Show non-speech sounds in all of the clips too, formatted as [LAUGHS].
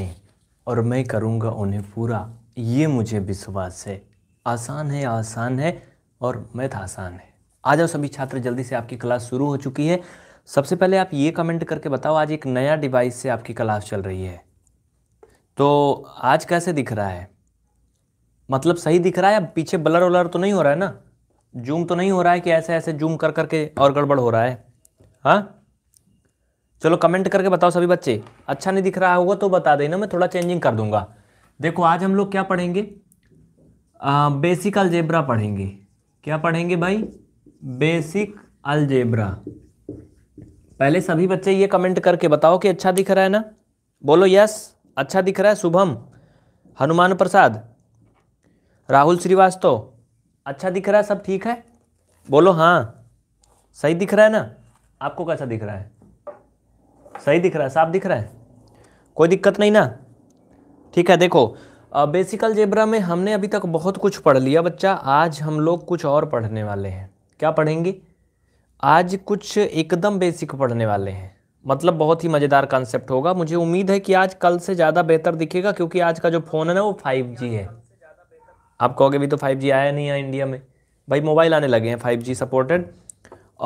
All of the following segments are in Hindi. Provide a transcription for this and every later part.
हैं और मैं करूँगा उन्हें पूरा ये मुझे विश्वास है आसान है आसान है और मैथ आसान है आ जाओ सभी छात्र जल्दी से आपकी क्लास शुरू हो चुकी है सबसे पहले आप ये कमेंट करके बताओ आज एक नया डिवाइस से आपकी क्लास चल रही है तो आज कैसे दिख रहा है मतलब सही दिख रहा है पीछे ब्लर वलर तो नहीं हो रहा है ना जूम तो नहीं हो रहा है कि ऐसे ऐसे जूम कर करके और गड़बड़ हो रहा है हाँ चलो कमेंट करके बताओ सभी बच्चे अच्छा नहीं दिख रहा होगा तो बता देना मैं थोड़ा चेंजिंग कर दूंगा देखो आज हम लोग क्या पढ़ेंगे आ, बेसिक अलजेब्रा पढ़ेंगे क्या पढ़ेंगे भाई बेसिक अलजेब्रा पहले सभी बच्चे ये कमेंट करके बताओ कि अच्छा दिख रहा है ना बोलो यस अच्छा दिख रहा है शुभम हनुमान प्रसाद राहुल श्रीवास्तव अच्छा दिख रहा है सब ठीक है बोलो हाँ सही दिख रहा है ना आपको कैसा दिख रहा है सही दिख रहा है साफ दिख रहा है कोई दिक्कत नहीं ना ठीक है देखो बेसिकल जेब्रा में हमने अभी तक बहुत कुछ पढ़ लिया बच्चा आज हम लोग कुछ और पढ़ने वाले हैं क्या पढ़ेंगे आज कुछ एकदम बेसिक पढ़ने वाले हैं मतलब बहुत ही मज़ेदार कॉन्सेप्ट होगा मुझे उम्मीद है कि आज कल से ज़्यादा बेहतर दिखेगा क्योंकि आज का जो फ़ोन है ना वो फाइव जी है आप कहोगे भी तो फाइव जी आया नहीं है इंडिया में भाई मोबाइल आने लगे हैं फाइव जी सपोर्टेड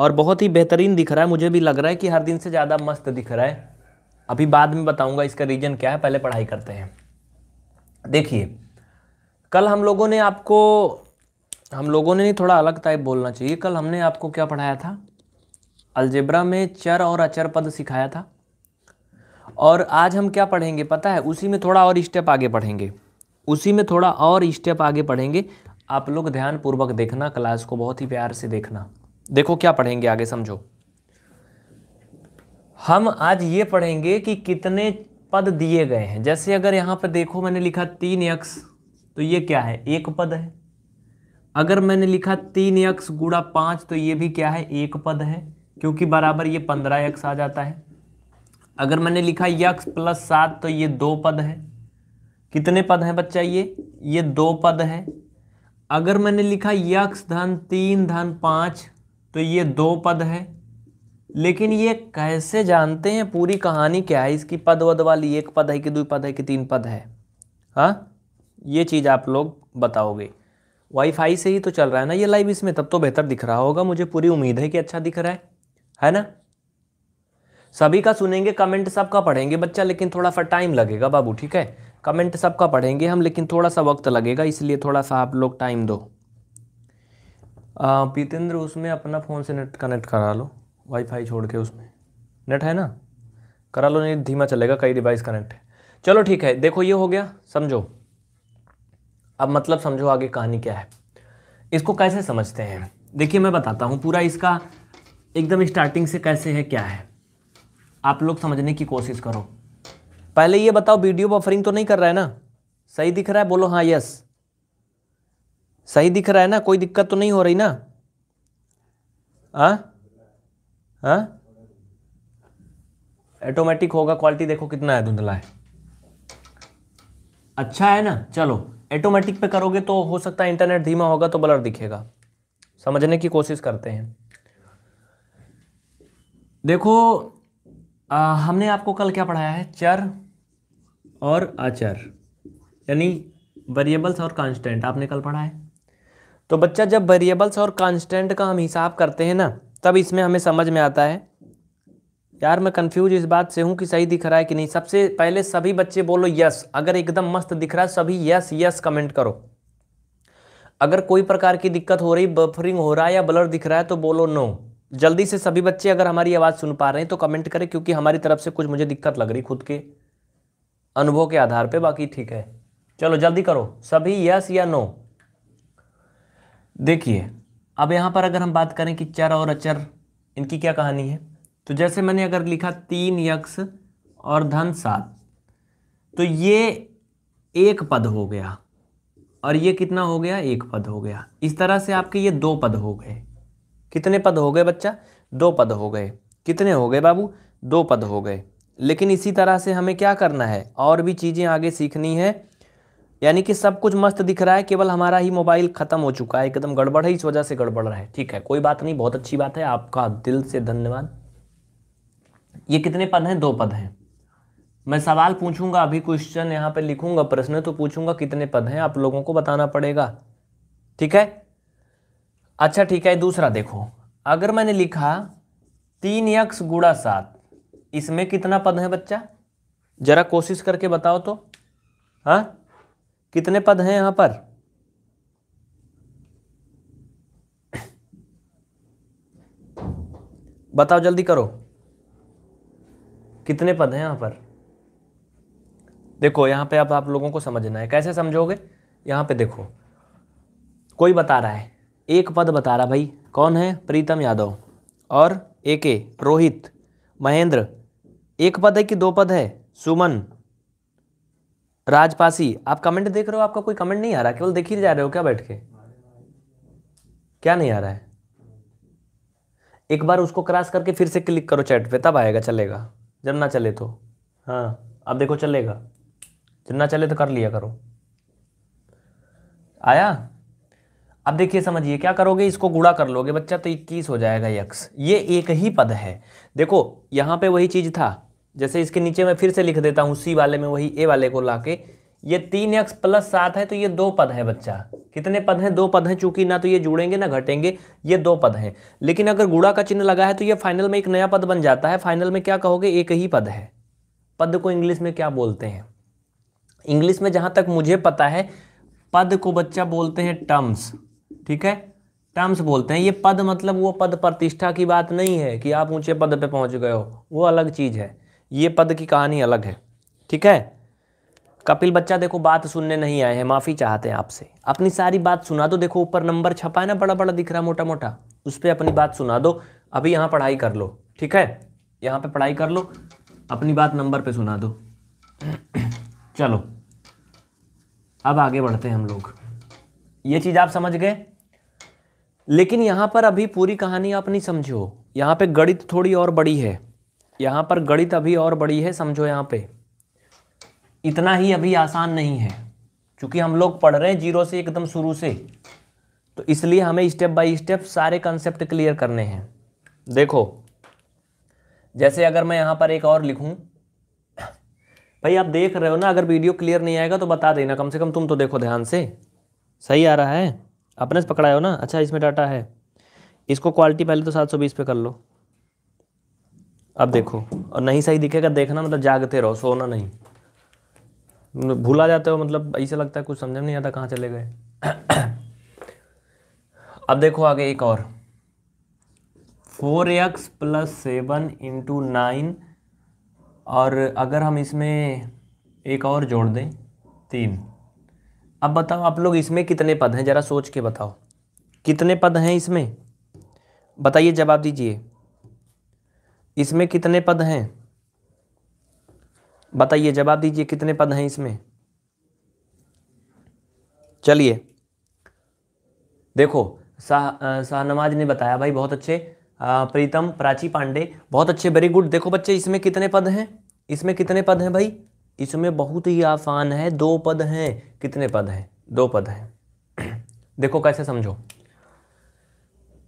और बहुत ही बेहतरीन दिख रहा है मुझे भी लग रहा है कि हर दिन से ज़्यादा मस्त दिख रहा है अभी बाद में बताऊंगा इसका रीज़न क्या है पहले पढ़ाई करते हैं देखिए कल हम लोगों ने आपको हम लोगों ने नहीं थोड़ा अलग टाइप बोलना चाहिए कल हमने आपको क्या पढ़ाया था अलजेब्रा में चर और अचर पद सिखाया था और आज हम क्या पढ़ेंगे पता है उसी में थोड़ा और स्टेप आगे पढ़ेंगे उसी में थोड़ा और स्टेप आगे पढ़ेंगे आप लोग ध्यानपूर्वक देखना क्लास को बहुत ही प्यार से देखना देखो क्या पढ़ेंगे आगे समझो हम आज ये पढ़ेंगे कि कितने पद दिए गए हैं जैसे अगर यहां पर देखो मैंने लिखा तीन यक्स तो ये क्या है एक पद है अगर मैंने लिखा तीन यक्स गुड़ा पांच तो ये भी क्या है एक पद है क्योंकि बराबर ये पंद्रह यक्स आ जाता है अगर मैंने लिखा यक्स प्लस सात तो ये दो पद है कितने पद हैं बच्चा ये ये दो पद है अगर मैंने लिखा यक्स धन तीन धन पांच तो ये दो पद है लेकिन ये कैसे जानते हैं पूरी कहानी क्या है इसकी पद वद वाली एक पद है कि दो पद है कि तीन पद है हाँ ये चीज़ आप लोग बताओगे वाईफाई से ही तो चल रहा है ना ये लाइव इसमें तब तो बेहतर दिख रहा होगा मुझे पूरी उम्मीद है कि अच्छा दिख रहा है है ना सभी का सुनेंगे कमेंट सबका पढ़ेंगे बच्चा लेकिन थोड़ा सा टाइम लगेगा बाबू ठीक है कमेंट सबका पढ़ेंगे हम लेकिन थोड़ा सा वक्त लगेगा इसलिए थोड़ा सा आप लोग टाइम दो पीतेंद्र उसमें अपना फ़ोन से नेट कनेक्ट करा लो वाईफाई छोड़ के उसमें नेट है ना करा लो नहीं धीमा चलेगा कई डिवाइस कनेक्ट है चलो ठीक है देखो ये हो गया समझो अब मतलब समझो आगे कहानी क्या है इसको कैसे समझते हैं देखिए मैं बताता हूँ पूरा इसका एकदम स्टार्टिंग से कैसे है क्या है आप लोग समझने की कोशिश करो पहले ये बताओ वीडियो बफरिंग तो नहीं कर रहा है ना सही दिख रहा है बोलो हाँ यस सही दिख रहा है ना कोई दिक्कत तो नहीं हो रही ना हाँ हाँ ऑटोमेटिक होगा क्वालिटी देखो कितना है धुंधला है अच्छा है ना चलो ऑटोमेटिक पे करोगे तो हो सकता है इंटरनेट धीमा होगा तो ब्लर दिखेगा समझने की कोशिश करते हैं देखो आ, हमने आपको कल क्या पढ़ाया है चर और अचर यानी वेरिएबल्स और कांस्टेंट आपने कल पढ़ा है तो बच्चा जब वेरिएबल्स और कांस्टेंट का हम हिसाब करते हैं ना तब इसमें हमें समझ में आता है यार मैं कंफ्यूज इस बात से हूँ कि सही दिख रहा है कि नहीं सबसे पहले सभी बच्चे बोलो यस अगर एकदम मस्त दिख रहा है सभी यस यस कमेंट करो अगर कोई प्रकार की दिक्कत हो रही बफरिंग हो रहा है या ब्लर दिख रहा है तो बोलो नो जल्दी से सभी बच्चे अगर हमारी आवाज़ सुन पा रहे हैं तो कमेंट करें क्योंकि हमारी तरफ से कुछ मुझे दिक्कत लग रही खुद के अनुभव के आधार पर बाकी ठीक है चलो जल्दी करो सभी यस या नो देखिए अब यहाँ पर अगर हम बात करें कि चर और अचर इनकी क्या कहानी है तो जैसे मैंने अगर लिखा तीन यक्ष और धन सात तो ये एक पद हो गया और ये कितना हो गया एक पद हो गया इस तरह से आपके ये दो पद हो गए कितने पद हो गए बच्चा दो पद हो गए कितने हो गए बाबू दो पद हो गए लेकिन इसी तरह से हमें क्या करना है और भी चीज़ें आगे सीखनी है यानी कि सब कुछ मस्त दिख रहा है केवल हमारा ही मोबाइल खत्म हो चुका है एकदम गड़बड़ है इस वजह से गड़बड़ रहा है ठीक है कोई बात नहीं बहुत अच्छी बात है आपका दिल से धन्यवाद ये कितने पद हैं दो पद हैं मैं सवाल पूछूंगा अभी क्वेश्चन यहाँ पे लिखूंगा प्रश्न तो पूछूंगा कितने पद हैं आप लोगों को बताना पड़ेगा ठीक है अच्छा ठीक है दूसरा देखो अगर मैंने लिखा तीन यक्स गुड़ा सात इसमें कितना पद है बच्चा जरा कोशिश करके बताओ तो हाँ कितने पद हैं यहाँ पर बताओ जल्दी करो कितने पद हैं यहां पर देखो यहां पे आप, आप लोगों को समझना है कैसे समझोगे यहाँ पे देखो कोई बता रहा है एक पद बता रहा भाई कौन है प्रीतम यादव और एके रोहित महेंद्र एक पद है कि दो पद है सुमन राजपासी आप कमेंट देख रहे हो आपका कोई कमेंट नहीं आ रहा केवल देख ही जा रहे हो क्या बैठ के क्या नहीं आ रहा है एक बार उसको क्रॉस करके फिर से क्लिक करो चैट पे तब आएगा चलेगा जब ना चले तो हाँ अब देखो चलेगा जब ना चले तो कर लिया करो आया अब देखिए समझिए क्या करोगे इसको गुड़ा कर लोगे बच्चा तो इक्कीस हो जाएगा यक्स ये एक ही पद है देखो यहां पे वही चीज़ था जैसे इसके नीचे मैं फिर से लिख देता हूँ सी वाले में वही ए वाले को लाके ये तीन एक्स प्लस सात है तो ये दो पद है बच्चा कितने पद हैं दो पद हैं चूंकि ना तो ये जुड़ेंगे ना घटेंगे ये दो पद हैं लेकिन अगर गुड़ा का चिन्ह लगा है तो ये फाइनल में एक नया पद बन जाता है फाइनल में क्या कहोगे एक ही पद है पद को इंग्लिश में क्या बोलते हैं इंग्लिश में जहां तक मुझे पता है पद को बच्चा बोलते हैं टर्म्स ठीक है टर्म्स बोलते हैं ये पद मतलब वो पद प्रतिष्ठा की बात नहीं है कि आप ऊंचे पद पे पहुंच गए हो वो अलग चीज़ है ये पद की कहानी अलग है ठीक है कपिल बच्चा देखो बात सुनने नहीं आए हैं माफ़ी चाहते हैं आपसे अपनी सारी बात सुना दो देखो ऊपर नंबर छपा है ना बड़ा बड़ा दिख रहा मोटा मोटा उस पर अपनी बात सुना दो अभी यहाँ पढ़ाई कर लो ठीक है यहाँ पे पढ़ाई कर लो अपनी बात नंबर पे सुना दो [CLEARS THROAT] चलो अब आगे बढ़ते हैं हम लोग ये चीज़ आप समझ गए लेकिन यहाँ पर अभी पूरी कहानी आप नहीं समझो यहाँ पे गणित थोड़ी और बड़ी है यहाँ पर गणित अभी और बड़ी है समझो यहाँ पे इतना ही अभी आसान नहीं है क्योंकि हम लोग पढ़ रहे हैं जीरो से एकदम शुरू से तो इसलिए हमें स्टेप बाय स्टेप सारे कंसेप्ट क्लियर करने हैं देखो जैसे अगर मैं यहाँ पर एक और लिखूँ भाई आप देख रहे हो ना अगर वीडियो क्लियर नहीं आएगा तो बता देना कम से कम तुम तो देखो ध्यान से सही आ रहा है आपने पकड़ाया हो ना अच्छा इसमें डाटा है इसको क्वालिटी पहले तो 720 पे कर लो अब देखो और नहीं सही दिखेगा देखना मतलब जागते रहो सोना नहीं मतलब भूला जाते हो मतलब ऐसा लगता है कुछ समझ में नहीं आता कहाँ चले गए [CLEARS THROAT] अब देखो आगे एक और four X plus seven into nine और अगर हम इसमें एक और जोड़ दें तीन अब बताओ आप लोग इसमें कितने पद हैं ज़रा सोच के बताओ कितने पद हैं इसमें बताइए जवाब दीजिए इसमें कितने पद हैं बताइए जवाब दीजिए कितने पद हैं इसमें चलिए देखो शाह शाहनवाज ने बताया भाई बहुत अच्छे प्रीतम प्राची पांडे बहुत अच्छे वेरी गुड देखो बच्चे इसमें कितने पद हैं इसमें कितने पद हैं भाई इसमें बहुत ही आसान है दो पद हैं कितने पद हैं दो पद हैं [CLEARS THROAT] देखो कैसे समझो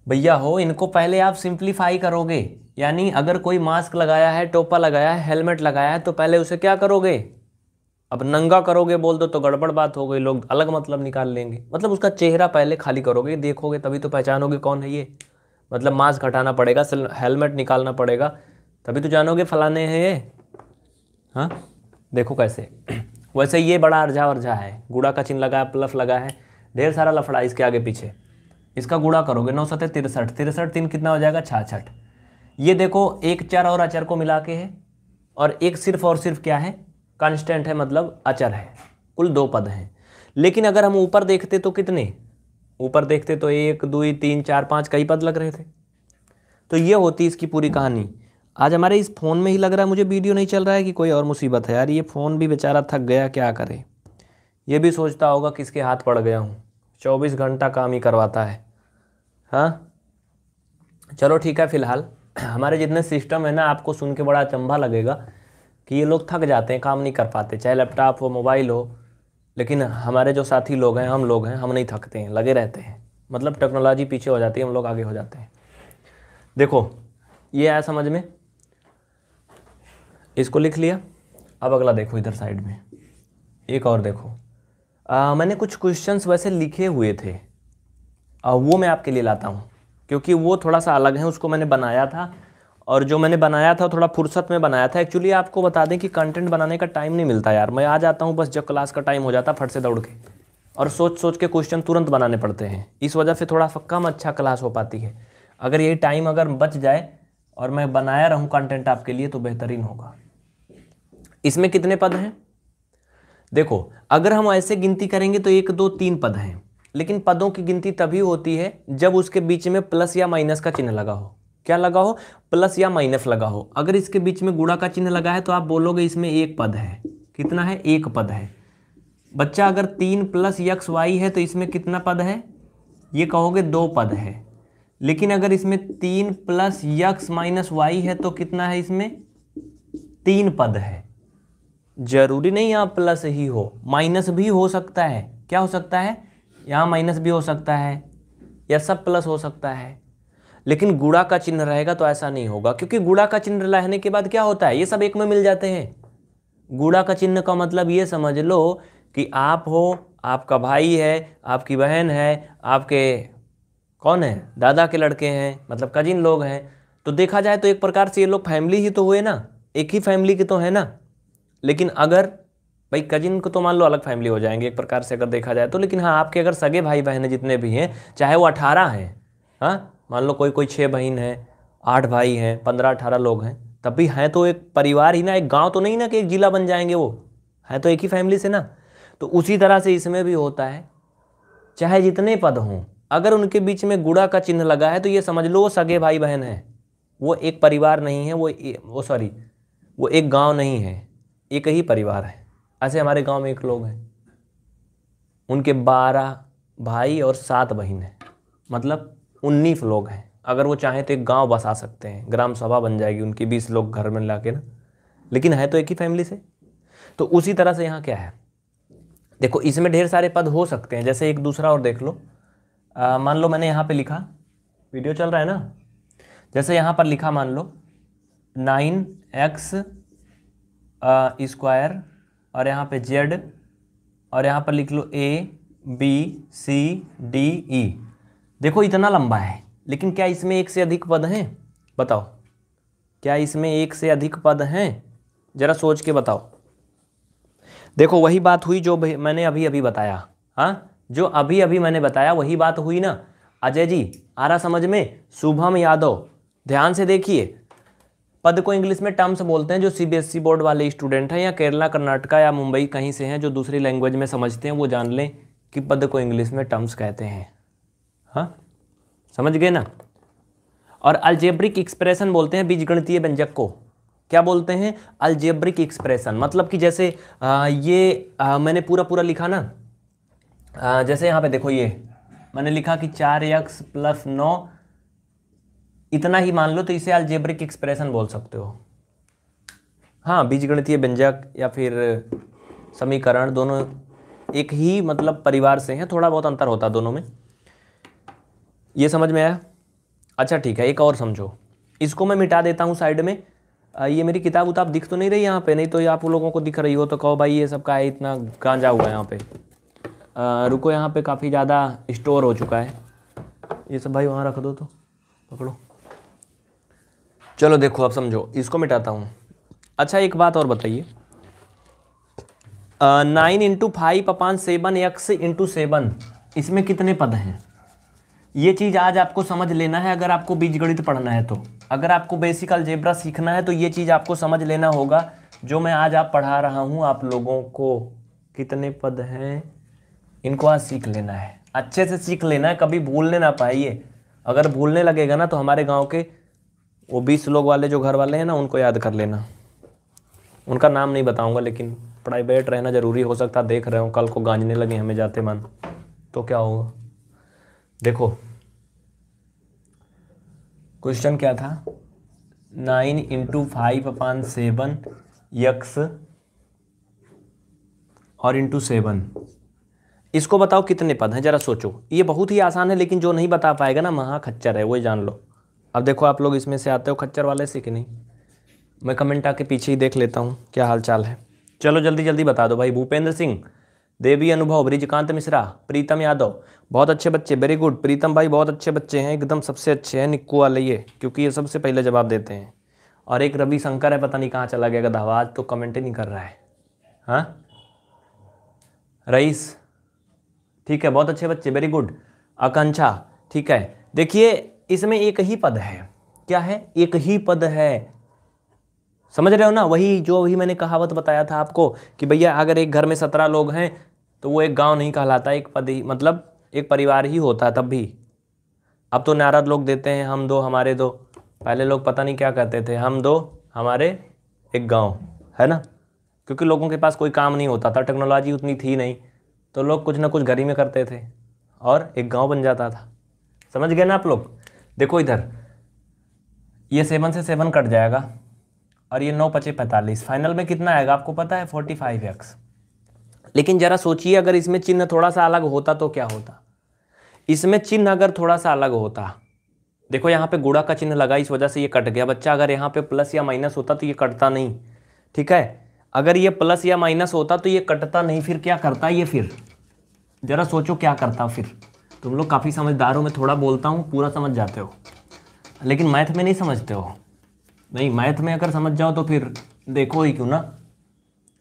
भैया हो इनको पहले आप सिंप्लीफाई करोगे यानी अगर कोई मास्क लगाया है टोपा लगाया है हेलमेट लगाया है तो पहले उसे क्या करोगे अब नंगा करोगे बोल दो तो गड़बड़ बात हो गई लोग अलग मतलब निकाल लेंगे मतलब उसका चेहरा पहले खाली करोगे देखोगे तभी तो पहचानोगे कौन है ये मतलब मास्क हटाना पड़ेगा हेलमेट निकालना पड़ेगा तभी तो जानोगे फलाने हैं ये हाँ देखो कैसे [CLEARS THROAT] वैसे ये बड़ा अर्जा अर्जा है गुड़ा का चिन्ह लगा है प्लफ लगा है ढेर सारा लफड़ा इसके आगे पीछे इसका गुड़ा करोगे नौ सत्तर तिरसठ तिरसठ तीन कितना हो जाएगा छाछठ ये देखो एक चर और अचर को मिला के है और एक सिर्फ और सिर्फ क्या है कांस्टेंट है मतलब अचर है कुल दो पद हैं लेकिन अगर हम ऊपर देखते तो कितने ऊपर देखते तो एक दो तीन चार पाँच कई पद लग रहे थे तो ये होती इसकी पूरी कहानी आज हमारे इस फ़ोन में ही लग रहा है मुझे वीडियो नहीं चल रहा है कि कोई और मुसीबत है यार ये फ़ोन भी बेचारा थक गया क्या करे ये भी सोचता होगा किसके हाथ पड़ गया हूँ चौबीस घंटा काम ही करवाता है हाँ चलो ठीक है फिलहाल हमारे जितने सिस्टम है ना आपको सुन के बड़ा अचंभा लगेगा कि ये लोग थक जाते हैं काम नहीं कर पाते चाहे लैपटॉप हो मोबाइल हो लेकिन हमारे जो साथी लोग हैं हम लोग हैं हम नहीं थकते हैं लगे रहते हैं मतलब टेक्नोलॉजी पीछे हो जाती है हम लोग आगे हो जाते हैं देखो ये आया समझ में इसको लिख लिया अब अगला देखो इधर साइड में एक और देखो आ, मैंने कुछ क्वेश्चंस वैसे लिखे हुए थे वो मैं आपके लिए लाता हूँ क्योंकि वो थोड़ा सा अलग है उसको मैंने बनाया था और जो मैंने बनाया था थोड़ा फुर्सत में बनाया था एक्चुअली आपको बता दें कि कंटेंट बनाने का टाइम नहीं मिलता यार मैं आ जाता हूँ बस जब क्लास का टाइम हो जाता फट से दौड़ के और सोच सोच के क्वेश्चन तुरंत बनाने पड़ते हैं इस वजह से थोड़ा सा कम अच्छा क्लास हो पाती है अगर यही टाइम अगर बच जाए और मैं बनाया रहूँ कंटेंट आपके लिए तो बेहतरीन होगा इसमें कितने पद हैं देखो अगर हम ऐसे गिनती करेंगे तो एक दो तीन पद हैं लेकिन पदों की गिनती तभी होती है जब उसके बीच में प्लस या माइनस का चिन्ह लगा हो क्या लगा हो प्लस या माइनस लगा हो अगर इसके बीच में गुणा का चिन्ह लगा है तो आप बोलोगे इसमें एक पद है कितना है एक पद है बच्चा अगर तीन प्लस यक्स वाई है तो इसमें कितना पद है ये कहोगे दो पद है लेकिन अगर इसमें तीन प्लस यक्स माइनस वाई है तो कितना है इसमें तीन पद है जरूरी नहीं यहाँ प्लस ही हो माइनस भी हो सकता है क्या हो सकता है यहाँ माइनस भी हो सकता है या सब प्लस हो सकता है लेकिन गुड़ा का चिन्ह रहेगा तो ऐसा नहीं होगा क्योंकि गुड़ा का चिन्ह रहने के बाद क्या होता है ये सब एक में मिल जाते हैं गुड़ा का चिन्ह का मतलब ये समझ लो कि आप हो आपका भाई है आपकी बहन है आपके कौन है दादा के लड़के हैं मतलब कजिन लोग हैं तो देखा जाए तो एक प्रकार से ये लोग फैमिली ही तो हुए ना एक ही फैमिली के तो है ना लेकिन अगर भाई कजिन को तो मान लो अलग फैमिली हो जाएंगे एक प्रकार से अगर देखा जाए तो लेकिन हाँ आपके अगर सगे भाई बहन जितने भी हैं चाहे वो अठारह हैं हाँ मान लो कोई कोई छः बहन है आठ भाई हैं पंद्रह अठारह लोग हैं तब भी हैं तो एक परिवार ही ना एक गांव तो नहीं ना कि एक जिला बन जाएंगे वो हैं तो एक ही फैमिली से ना तो उसी तरह से इसमें भी होता है चाहे जितने पद हों अगर उनके बीच में गुड़ा का चिन्ह लगा है तो ये समझ लो वो सगे भाई बहन हैं वो एक परिवार नहीं है वो वो सॉरी वो एक गांव नहीं है एक ही परिवार है ऐसे हमारे गांव में एक लोग हैं उनके बारह भाई और सात बहन हैं मतलब उन्नीस लोग हैं अगर वो चाहें तो एक गांव बसा सकते हैं ग्राम सभा बन जाएगी उनकी बीस लोग घर में ला ना लेकिन है तो एक ही फैमिली से तो उसी तरह से यहाँ क्या है देखो इसमें ढेर सारे पद हो सकते हैं जैसे एक दूसरा और देख लो मान लो मैंने यहाँ पे लिखा वीडियो चल रहा है ना जैसे यहाँ पर लिखा मान लो नाइन एक्स स्क्वायर और यहाँ पे जेड और यहाँ पर लिख लो A B C D E देखो इतना लंबा है लेकिन क्या इसमें एक से अधिक पद हैं बताओ क्या इसमें एक से अधिक पद हैं ज़रा सोच के बताओ देखो वही बात हुई जो मैंने अभी अभी बताया हाँ जो अभी अभी मैंने बताया वही बात हुई ना अजय जी आ रहा समझ में शुभम यादव ध्यान से देखिए पद को इंग्लिश में टर्म्स बोलते हैं जो सीबीएसई बोर्ड e वाले स्टूडेंट हैं या केरला कर्नाटका या मुंबई कहीं से हैं जो दूसरी लैंग्वेज में समझते हैं वो जान लें कि पद को इंग्लिश में टर्म्स कहते हैं हाँ समझ गए ना और अल्जेब्रिक एक्सप्रेशन बोलते हैं बीजगणितीय व्यंजक को क्या बोलते हैं अल्जेब्रिक एक्सप्रेशन मतलब कि जैसे आ, ये आ, मैंने पूरा पूरा लिखा ना आ, जैसे यहाँ पे देखो ये मैंने लिखा कि चार यक्स प्लस नौ इतना ही मान लो तो इसे अल्जेब्रिक एक्सप्रेशन बोल सकते हो हाँ बीजगणितीय व्यंजक या फिर समीकरण दोनों एक ही मतलब परिवार से हैं थोड़ा बहुत अंतर होता दोनों में ये समझ में आया अच्छा ठीक है एक और समझो इसको मैं मिटा देता हूँ साइड में ये मेरी किताब उताब दिख तो नहीं रही यहाँ पे नहीं तो ये आप लोगों को दिख रही हो तो कहो भाई ये सब का है इतना गांजा हुआ है यहाँ पे आ, रुको यहाँ पे काफ़ी ज़्यादा स्टोर हो चुका है ये सब भाई वहाँ रख दो तो पकड़ो चलो देखो अब समझो इसको मिटाता हूँ अच्छा एक बात और बताइए nine into five upon seven X into seven इसमें कितने पद हैं ये चीज़ आज आपको समझ लेना है अगर आपको बीजगणित पढ़ना है तो अगर आपको बेसिक अलजेब्रा सीखना है तो ये चीज़ आपको समझ लेना होगा जो मैं आज आप पढ़ा रहा हूँ आप लोगों को कितने पद हैं इनको आज सीख लेना है अच्छे से सीख लेना है कभी भूलने ना पाइए अगर भूलने लगेगा ना तो हमारे गाँव के वो बीस लोग वाले जो घर वाले हैं ना उनको याद कर लेना उनका नाम नहीं बताऊंगा लेकिन प्राइवेट रहना ज़रूरी हो सकता देख रहे हो कल को गांजने लगे हमें जाते मन तो क्या होगा देखो क्वेश्चन क्या था nine into five upon seven X और इंटू सेवन इसको बताओ कितने पद हैं जरा सोचो ये बहुत ही आसान है लेकिन जो नहीं बता पाएगा ना महा खच्चर है वो जान लो अब देखो आप लोग इसमें से आते हो खच्चर वाले से कि नहीं मैं कमेंट आके पीछे ही देख लेता हूँ क्या हाल चाल है चलो जल्दी जल्दी बता दो भाई भूपेंद्र सिंह देवी अनुभव ब्रिजकांत मिश्रा प्रीतम यादव बहुत अच्छे बच्चे वेरी गुड प्रीतम भाई बहुत अच्छे बच्चे हैं एकदम सबसे अच्छे हैं निक्कू वाले ये क्योंकि ये सबसे पहले जवाब देते हैं और एक रवि शंकर है पता नहीं कहाँ चला गया गधावाज तो कमेंट ही नहीं कर रहा है हाँ रईस ठीक है बहुत अच्छे बच्चे वेरी गुड आकांक्षा ठीक है देखिए इसमें एक ही पद है क्या है एक ही पद है समझ रहे हो ना वही जो अभी मैंने कहावत बताया था आपको कि भैया अगर एक घर में सत्रह लोग हैं तो वो एक गांव नहीं कहलाता एक पद ही मतलब एक परिवार ही होता तब भी अब तो नाराज लोग देते हैं हम दो हमारे दो पहले लोग पता नहीं क्या कहते थे हम दो हमारे एक गांव है ना क्योंकि लोगों के पास कोई काम नहीं होता था टेक्नोलॉजी उतनी थी नहीं तो लोग कुछ ना कुछ घर ही में करते थे और एक गांव बन जाता था समझ गए ना आप लोग देखो इधर ये सेवन से सेवन कट जाएगा और ये नौ पचे पैंतालीस फाइनल में कितना आएगा आपको पता है फोर्टी फाइव एक्स लेकिन ज़रा सोचिए अगर इसमें चिन्ह थोड़ा सा अलग होता तो क्या होता इसमें चिन्ह अगर थोड़ा सा अलग होता देखो यहाँ पे गुड़ा का चिन्ह लगा इस वजह से ये कट गया बच्चा अगर यहाँ पे प्लस या माइनस होता तो ये कटता नहीं ठीक है अगर ये प्लस या माइनस होता तो ये कटता नहीं फिर क्या करता ये फिर ज़रा सोचो क्या करता फिर तुम लोग काफ़ी समझदार हो मैं थोड़ा बोलता हूँ पूरा समझ जाते हो लेकिन मैथ में नहीं समझते हो नहीं मैथ में अगर समझ जाओ तो फिर देखो ही क्यों ना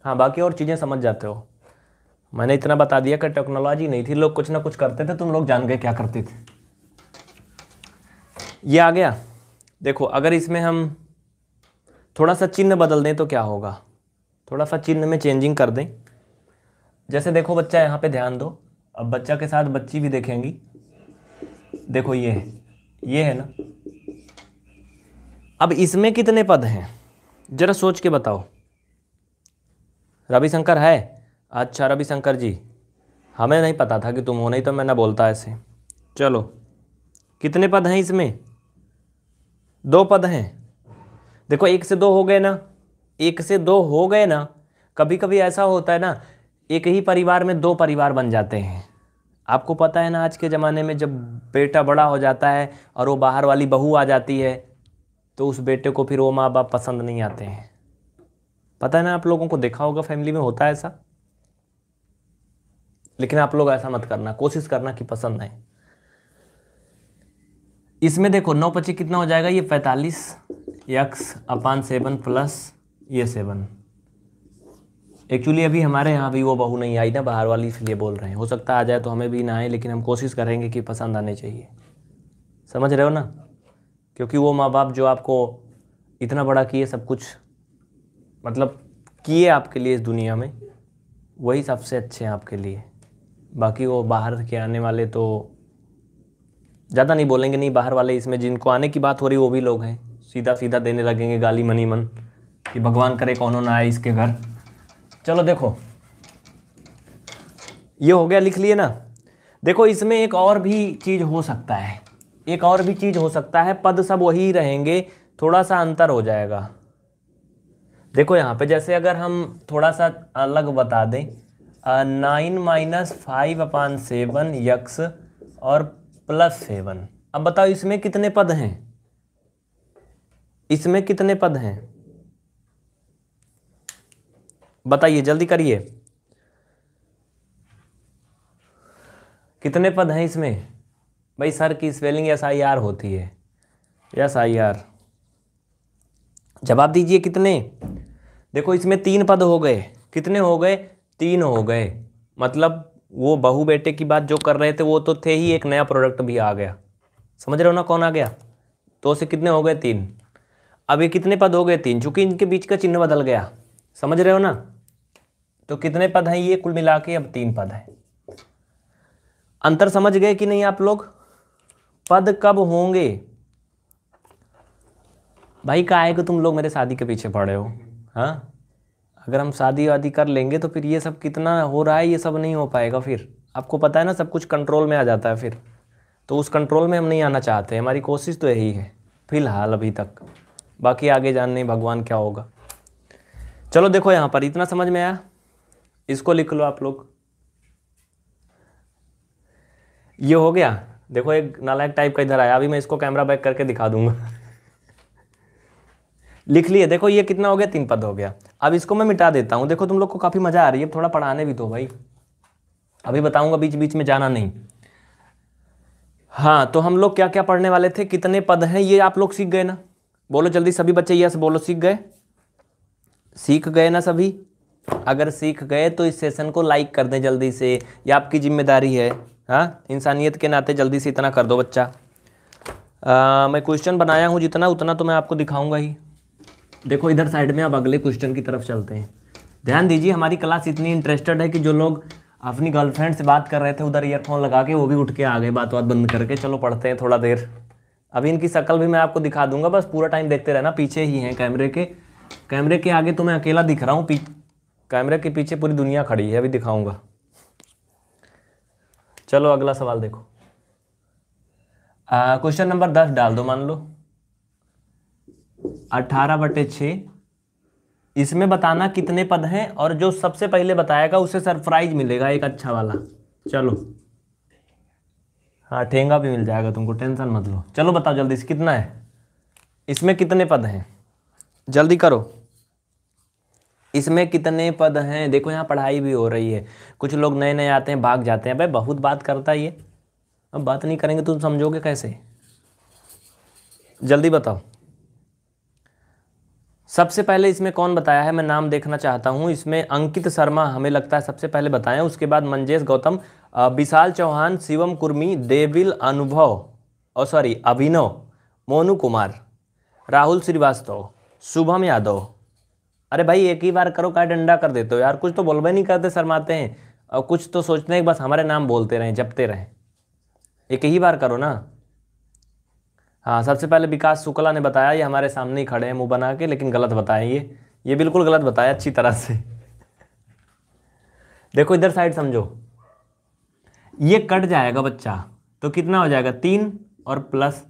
हाँ बाकी और चीज़ें समझ जाते हो मैंने इतना बता दिया कि टेक्नोलॉजी नहीं थी लोग कुछ ना कुछ करते थे तुम लोग जान गए क्या करते थे ये आ गया देखो अगर इसमें हम थोड़ा सा चिन्ह बदल दें तो क्या होगा थोड़ा सा चिन्ह में चेंजिंग कर दें जैसे देखो बच्चा यहाँ पे ध्यान दो अब बच्चा के साथ बच्ची भी देखेंगी देखो ये है ये है ना अब इसमें कितने पद हैं जरा सोच के बताओ रविशंकर है अच्छा रविशंकर जी हमें नहीं पता था कि तुम हो नहीं तो मैं ना बोलता ऐसे चलो कितने पद हैं इसमें दो पद हैं देखो एक से दो हो गए ना एक से दो हो गए ना कभी कभी ऐसा होता है ना एक ही परिवार में दो परिवार बन जाते हैं आपको पता है ना आज के ज़माने में जब बेटा बड़ा हो जाता है और वो बाहर वाली बहू आ जाती है तो उस बेटे को फिर वो माँ बाप पसंद नहीं आते हैं पता है ना आप लोगों को देखा होगा फैमिली में होता है ऐसा लेकिन आप लोग ऐसा मत करना कोशिश करना कि पसंद आए इसमें देखो नौ पच्चीस कितना हो जाएगा ये पैंतालीस यक्स अपान सेवन प्लस ये सेवन एक्चुअली अभी हमारे यहाँ भी वो बहू नहीं आई ना बाहर वाली इसलिए बोल रहे हैं हो सकता आ जाए तो हमें भी ना आए लेकिन हम कोशिश करेंगे कि पसंद आने चाहिए समझ रहे हो ना क्योंकि वो माँ बाप जो आपको इतना बड़ा किए सब कुछ मतलब किए आपके लिए इस दुनिया में वही सबसे अच्छे हैं आपके लिए बाकी वो बाहर के आने वाले तो ज़्यादा नहीं बोलेंगे नहीं बाहर वाले इसमें जिनको आने की बात हो रही वो भी लोग हैं सीधा सीधा देने लगेंगे गाली मनी मन कि भगवान करे कौन ना आए इसके घर चलो देखो ये हो गया लिख लिए ना देखो इसमें एक और भी चीज़ हो सकता है एक और भी चीज़ हो सकता है पद सब वही रहेंगे थोड़ा सा अंतर हो जाएगा देखो यहाँ पे जैसे अगर हम थोड़ा सा अलग बता दें nine minus five upon seven X और प्लस सेवन अब बताओ इसमें कितने पद हैं इसमें कितने पद हैं बताइए जल्दी करिए कितने पद हैं इसमें भाई सर की स्पेलिंग एस आई आर होती है एस आई आर जवाब दीजिए कितने देखो इसमें तीन पद हो गए कितने हो गए तीन हो गए मतलब वो बहु बेटे की बात जो कर रहे थे वो तो थे ही एक नया प्रोडक्ट भी आ गया समझ रहे हो ना कौन आ गया तो से कितने हो गए तीन अब ये कितने पद हो गए तीन चूंकि इनके बीच का चिन्ह बदल गया समझ रहे हो ना तो कितने पद हैं ये कुल मिला के अब तीन पद हैं अंतर समझ गए कि नहीं आप लोग पद कब होंगे भाई कहा है कि तुम लोग मेरे शादी के पीछे पड़े हो हाँ अगर हम शादी वादी कर लेंगे तो फिर ये सब कितना हो रहा है ये सब नहीं हो पाएगा फिर आपको पता है ना सब कुछ कंट्रोल में आ जाता है फिर तो उस कंट्रोल में हम नहीं आना चाहते हमारी कोशिश तो यही है फिलहाल अभी तक बाकी आगे जानने भगवान क्या होगा चलो देखो यहाँ पर इतना समझ में आया इसको लिख लो आप लोग ये हो गया देखो एक नालायक टाइप का इधर आया अभी मैं इसको कैमरा बैक करके दिखा दूंगा लिख लिए देखो ये कितना हो गया तीन पद हो गया अब इसको मैं मिटा देता हूं देखो तुम लोग को काफ़ी मज़ा आ रही है थोड़ा पढ़ाने भी दो भाई अभी बताऊंगा बीच बीच में जाना नहीं हाँ तो हम लोग क्या क्या पढ़ने वाले थे कितने पद हैं ये आप लोग सीख गए ना बोलो जल्दी सभी बच्चे यस बोलो सीख गए सीख गए ना सभी अगर सीख गए तो इस सेशन को लाइक कर दें जल्दी से ये आपकी जिम्मेदारी है हाँ इंसानियत के नाते जल्दी से इतना कर दो बच्चा आ, मैं क्वेश्चन बनाया हूँ जितना उतना तो मैं आपको दिखाऊंगा ही देखो इधर साइड में आप अगले क्वेश्चन की तरफ चलते हैं ध्यान दीजिए हमारी क्लास इतनी इंटरेस्टेड है कि जो लोग अपनी गर्लफ्रेंड से बात कर रहे थे उधर ईयरफोन लगा के वो भी उठ के आ गए बात बात बंद करके चलो पढ़ते हैं थोड़ा देर अभी इनकी शक्ल भी मैं आपको दिखा दूंगा बस पूरा टाइम देखते रहना पीछे ही हैं कैमरे के कैमरे के आगे तो मैं अकेला दिख रहा हूँ कैमरे के पीछे पूरी दुनिया खड़ी है अभी दिखाऊंगा चलो अगला सवाल देखो क्वेश्चन नंबर दस डाल दो मान लो अठारह बटे छ इसमें बताना कितने पद हैं और जो सबसे पहले बताएगा उसे सरप्राइज मिलेगा एक अच्छा वाला चलो हाँ ठेंगा भी मिल जाएगा तुमको टेंशन मत लो चलो बताओ जल्दी से कितना है इसमें कितने पद हैं जल्दी करो इसमें कितने पद हैं देखो यहाँ पढ़ाई भी हो रही है कुछ लोग नए नए आते हैं भाग जाते हैं भाई बहुत बात करता ये अब बात नहीं करेंगे तुम समझोगे कैसे जल्दी बताओ सबसे पहले इसमें कौन बताया है मैं नाम देखना चाहता हूँ इसमें अंकित शर्मा हमें लगता है सबसे पहले बताएं उसके बाद मंजेश गौतम विशाल चौहान शिवम कुर्मी देविल अनुभव और सॉरी अभिनव मोनू कुमार राहुल श्रीवास्तव शुभम यादव अरे भाई एक ही बार करो का डंडा कर देते हो यार कुछ तो बोलबा नहीं करते शर्माते हैं और कुछ तो सोचते हैं बस हमारे नाम बोलते रहें जपते रहें एक ही बार करो ना हाँ सबसे पहले विकास शुक्ला ने बताया ये हमारे सामने ही खड़े हैं मुंह बना के लेकिन गलत बताएं ये ये बिल्कुल गलत बताया अच्छी तरह से देखो इधर साइड समझो ये कट जाएगा बच्चा तो कितना हो जाएगा तीन और प्लस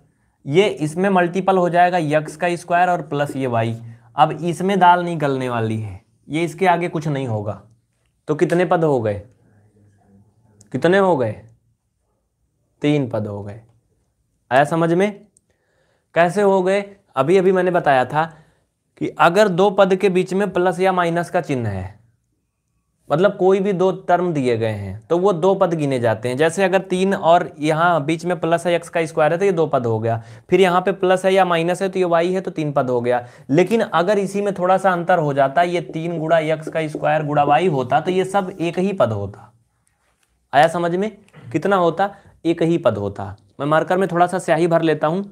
ये इसमें मल्टीपल हो जाएगा यक्स का स्क्वायर और प्लस ये वाई अब इसमें दाल नहीं गलने वाली है ये इसके आगे कुछ नहीं होगा तो कितने पद हो गए कितने हो गए तीन पद हो गए आया समझ में कैसे हो गए अभी अभी मैंने बताया था कि अगर दो पद के बीच में प्लस या माइनस का चिन्ह है मतलब कोई भी दो टर्म दिए गए हैं तो वो दो पद गिने जाते हैं जैसे अगर तीन और यहाँ बीच में प्लस है एक्स का स्क्वायर है तो ये दो पद हो गया फिर यहाँ पे प्लस है या माइनस है तो ये वाई है तो तीन पद हो गया लेकिन अगर इसी में थोड़ा सा अंतर हो जाता ये तीन गुड़ा एक्स का स्क्वायर गुड़ा वाई होता तो ये सब एक ही पद होता आया समझ में कितना होता एक ही पद होता मैं मार्कर में थोड़ा सा स्याही भर लेता हूँ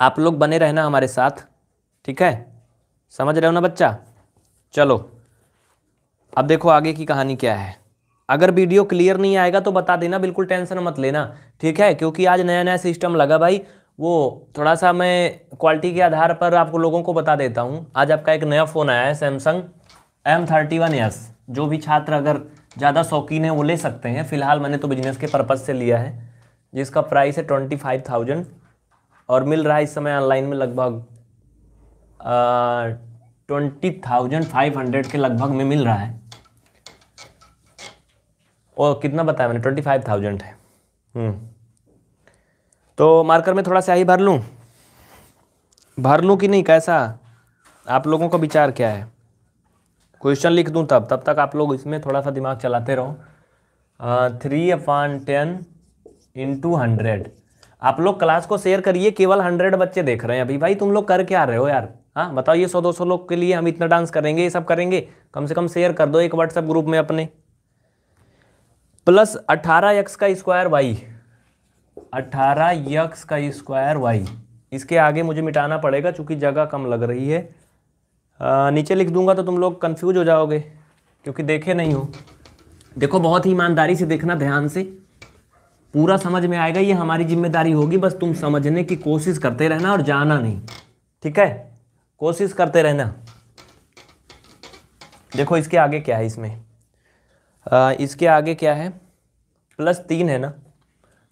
आप लोग बने रहना हमारे साथ ठीक है समझ रहे हो ना बच्चा चलो अब देखो आगे की कहानी क्या है अगर वीडियो क्लियर नहीं आएगा तो बता देना बिल्कुल टेंशन मत लेना ठीक है क्योंकि आज नया नया सिस्टम लगा भाई वो थोड़ा सा मैं क्वालिटी के आधार पर आपको लोगों को बता देता हूँ आज आपका एक नया फ़ोन आया है Samsung M thirty one S जो भी छात्र अगर ज़्यादा शौकीन है वो ले सकते हैं फ़िलहाल मैंने तो बिजनेस के पर्पज़ से लिया है जिसका प्राइस है ट्वेंटी फाइव थाउजेंड और मिल रहा है इस समय ऑनलाइन में लगभग ट्वेंटी थाउजेंड फाइव हंड्रेड के लगभग में मिल रहा है और कितना बताया मैंने ट्वेंटी फाइव थाउजेंड है हम्म। तो मार्कर में थोड़ा सा ही भर लूँ भर लूँ कि नहीं कैसा आप लोगों का विचार क्या है क्वेश्चन लिख दूँ तब तब तक आप लोग इसमें थोड़ा सा दिमाग चलाते रहो three upon ten into hundred आप लोग क्लास को शेयर करिए केवल हंड्रेड बच्चे देख रहे हैं अभी भाई तुम लोग कर क्या रहे हो यार हाँ बताओ ये सौ दो सौ लोग के लिए हम इतना डांस करेंगे ये सब करेंगे कम से कम शेयर कर दो एक व्हाट्सएप ग्रुप में अपने प्लस अठारह यक्स का स्क्वायर वाई अठारह यक्स का स्क्वायर वाई इसके आगे मुझे मिटाना पड़ेगा चूंकि जगह कम लग रही है आ, नीचे लिख दूंगा तो तुम लोग कन्फ्यूज हो जाओगे क्योंकि देखे नहीं हो देखो बहुत ही ईमानदारी से देखना ध्यान से पूरा समझ में आएगा ये हमारी जिम्मेदारी होगी बस तुम समझने की कोशिश करते रहना और जाना नहीं ठीक है कोशिश करते रहना देखो इसके आगे क्या है इसमें आ, इसके आगे क्या है प्लस तीन है ना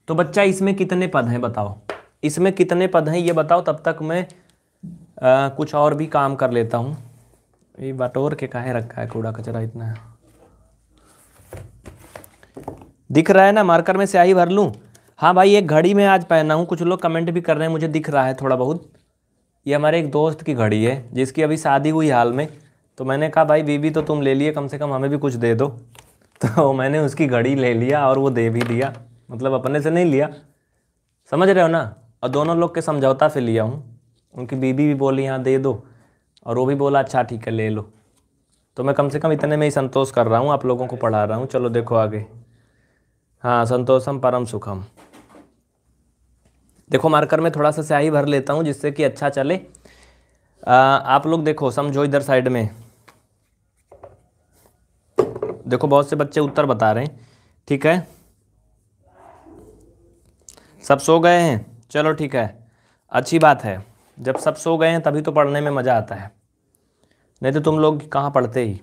तो बच्चा इसमें कितने पद हैं बताओ इसमें कितने पद हैं ये बताओ तब तक मैं आ, कुछ और भी काम कर लेता हूँ ये बटोर के कहा रखा है कूड़ा कचरा इतना है दिख रहा है ना मार्कर में स्याही भर लूँ हाँ भाई एक घड़ी में आज पहना हूँ कुछ लोग कमेंट भी कर रहे हैं मुझे दिख रहा है थोड़ा बहुत ये हमारे एक दोस्त की घड़ी है जिसकी अभी शादी हुई हाल में तो मैंने कहा भाई बीबी तो तुम ले लिए कम से कम हमें भी कुछ दे दो तो [LAUGHS] मैंने उसकी घड़ी ले लिया और वो दे भी दिया मतलब अपने से नहीं लिया समझ रहे हो ना और दोनों लोग के समझौता से लिया हूँ उनकी बीबी भी बोली हाँ दे दो और वो भी बोला अच्छा ठीक है ले लो तो मैं कम से कम इतने में ही संतोष कर रहा हूँ आप लोगों को पढ़ा रहा हूँ चलो देखो आगे हाँ संतोषम परम सुखम देखो मार्कर में थोड़ा सा स्याही भर लेता हूँ जिससे कि अच्छा चले आ, आप लोग देखो समझो इधर साइड में देखो बहुत से बच्चे उत्तर बता रहे हैं ठीक है सब सो गए हैं चलो ठीक है अच्छी बात है जब सब सो गए हैं तभी तो पढ़ने में मज़ा आता है नहीं तो तुम लोग कहाँ पढ़ते ही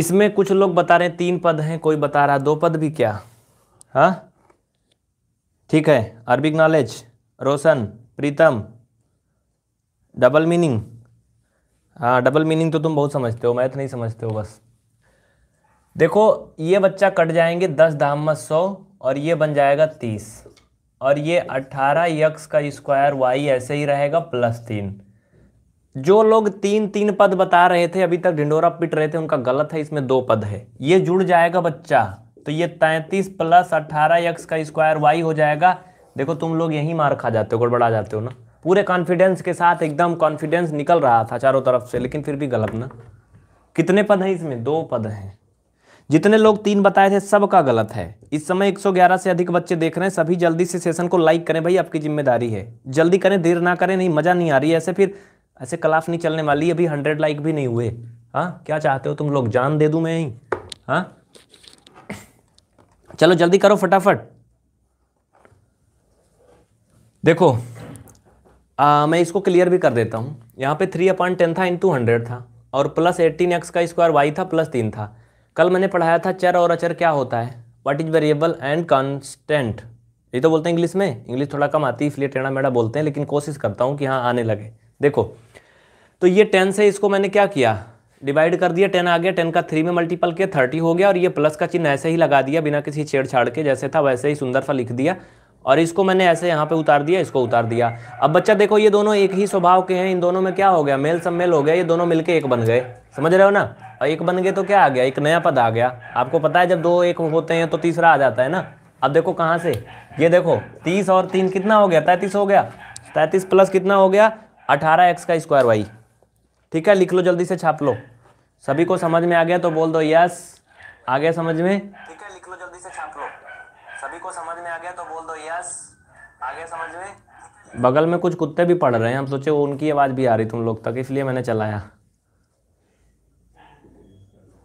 इसमें कुछ लोग बता रहे हैं तीन पद हैं कोई बता रहा दो पद भी क्या हाँ ठीक है Arabic knowledge Roshan Pritam double meaning हाँ डबल मीनिंग तो तुम बहुत समझते हो मैथ नहीं समझते हो बस देखो ये बच्चा कट जाएंगे दस धाम सौ और ये बन जाएगा तीस और ये अट्ठारह यक्स का स्क्वायर वाई ऐसे ही रहेगा प्लस तीन जो लोग तीन तीन पद बता रहे थे अभी तक ढिंडोरा पिट रहे थे उनका गलत है इसमें दो पद है ये जुड़ जाएगा बच्चा तो ये तैंतीस प्लस अट्ठारह यक्स का स्क्वायर वाई हो जाएगा देखो तुम लोग यही मार खा जाते हो गड़बड़ा जाते हो ना पूरे कॉन्फिडेंस के साथ एकदम कॉन्फिडेंस निकल रहा था चारों तरफ से लेकिन फिर भी गलत ना कितने पद हैं इसमें दो पद हैं जितने लोग तीन बताए थे सबका गलत है इस समय 111 से अधिक बच्चे देख रहे हैं सभी जल्दी से सेशन को लाइक करें भाई आपकी जिम्मेदारी है जल्दी करें देर ना करें नहीं मज़ा नहीं आ रही है ऐसे फिर ऐसे कलाफ नहीं चलने वाली अभी हंड्रेड लाइक भी नहीं हुए हाँ क्या चाहते हो तुम लोग जान दे दू मैं ही हाँ चलो जल्दी करो फटाफट देखो आ, मैं इसको क्लियर भी कर देता हूँ यहाँ पे थ्री अपॉइंट टेन था इंटू हंड्रेड था और प्लस एटीन एक्स का स्क्वायर वाई था प्लस तीन था कल मैंने पढ़ाया था चर और अचर क्या होता है what is variable and constant ये तो बोलते हैं इंग्लिश में इंग्लिश थोड़ा कम आती है इसलिए टेढ़ा मेढ़ा बोलते हैं लेकिन कोशिश करता हूँ कि हाँ आने लगे देखो तो ये टेन से इसको मैंने क्या किया डिवाइड कर दिया टेन आ गया टेन का थ्री में मल्टीपल किया थर्टी हो गया और ये प्लस का चिन्ह ऐसे ही लगा दिया बिना किसी छेड़छाड़ के जैसे था वैसे ही सुंदर सा लिख दिया और इसको मैंने ऐसे यहाँ पे उतार दिया इसको उतार दिया अब बच्चा देखो ये दोनों एक ही स्वभाव के हैं इन दोनों में क्या हो गया मेल सब मेल हो गया ये दोनों मिलके एक बन गए समझ रहे हो ना और एक बन गए तो क्या आ गया एक नया पद आ गया आपको पता है जब दो एक होते हैं तो तीसरा आ जाता है ना अब देखो कहाँ से ये देखो तीस और तीन कितना हो गया तैतीस हो गया तैतीस प्लस कितना हो गया अठारह एक्स का स्क्वायर वाई ठीक है लिख लो जल्दी से छाप लो सभी को समझ में आ गया तो बोल दो यस आ गया समझ में ठीक है लिख लो जल्दी से छाप लो सभी को समझ में आ गया तो बोल दो यस आ गया समझ में बगल में कुछ कुत्ते भी पड़ रहे हैं हम सोचे उनकी आवाज़ भी आ रही तुम लोग तक इसलिए मैंने चलाया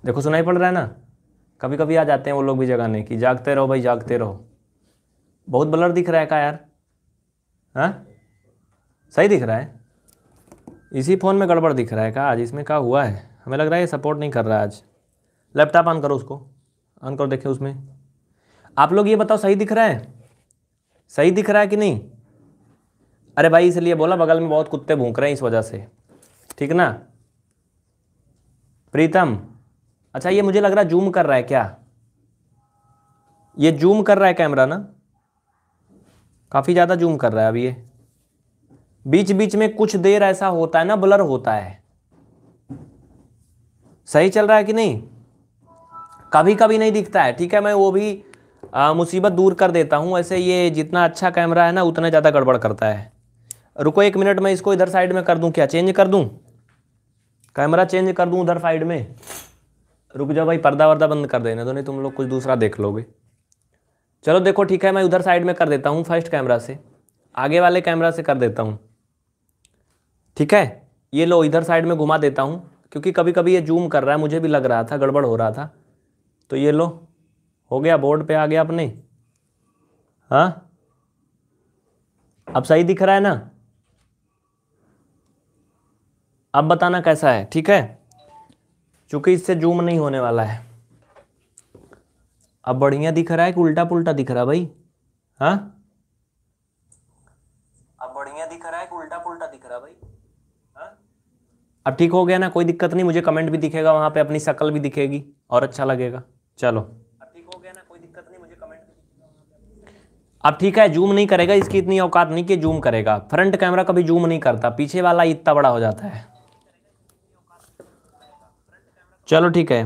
देखो सुनाई पड़ रहा है ना कभी कभी आ जाते हैं वो लोग भी जगाने की जागते रहो भाई जागते रहो बहुत ब्लर दिख रहा है का यार हाँ सही दिख रहा है इसी फ़ोन में गड़बड़ दिख रहा है का आज इसमें क्या हुआ है हमें लग रहा है ये सपोर्ट नहीं कर रहा आज लैपटॉप ऑन करो उसको ऑन करो देखे उसमें आप लोग ये बताओ सही दिख रहा है सही दिख रहा है कि नहीं अरे भाई इसलिए बोला बगल में बहुत कुत्ते भूख रहे हैं इस वजह से ठीक ना प्रीतम अच्छा ये मुझे लग रहा है जूम कर रहा है क्या ये जूम कर रहा है कैमरा ना काफ़ी ज़्यादा जूम कर रहा है अब ये बीच बीच में कुछ देर ऐसा होता है ना ब्लर होता है सही चल रहा है कि नहीं कभी कभी नहीं दिखता है ठीक है मैं वो भी मुसीबत दूर कर देता हूं ऐसे ये जितना अच्छा कैमरा है ना उतना ज़्यादा गड़बड़ करता है रुको एक मिनट मैं इसको इधर साइड में कर दूं क्या चेंज कर दूं कैमरा चेंज कर दूं उधर साइड में रुक जाओ भाई पर्दा वर्दा बंद कर देना तो नहीं तुम लोग कुछ दूसरा देख लोगे चलो देखो ठीक है मैं उधर साइड में कर देता हूँ फर्स्ट कैमरा से आगे वाले कैमरा से कर देता हूँ ठीक है ये लो इधर साइड में घुमा देता हूँ क्योंकि कभी कभी ये जूम कर रहा है मुझे भी लग रहा था गड़बड़ हो रहा था तो ये लो हो गया बोर्ड पे आ गया अपने हाँ अब सही दिख रहा है ना अब बताना कैसा है ठीक है चूंकि इससे जूम नहीं होने वाला है अब बढ़िया दिख रहा है कि उल्टा पुल्टा दिख रहा भाई हाँ अब बढ़िया दिख रहा है कि उल्टा पुल्टा दिख रहा भाई हाँ अब ठीक हो गया ना कोई दिक्कत नहीं मुझे कमेंट भी दिखेगा वहां पे अपनी शक्ल भी दिखेगी और अच्छा लगेगा चलो अब ठीक है जूम नहीं करेगा इसकी इतनी औकात नहीं कि जूम करेगा फ्रंट कैमरा कभी जूम नहीं करता पीछे वाला इतना बड़ा हो जाता है चलो ठीक है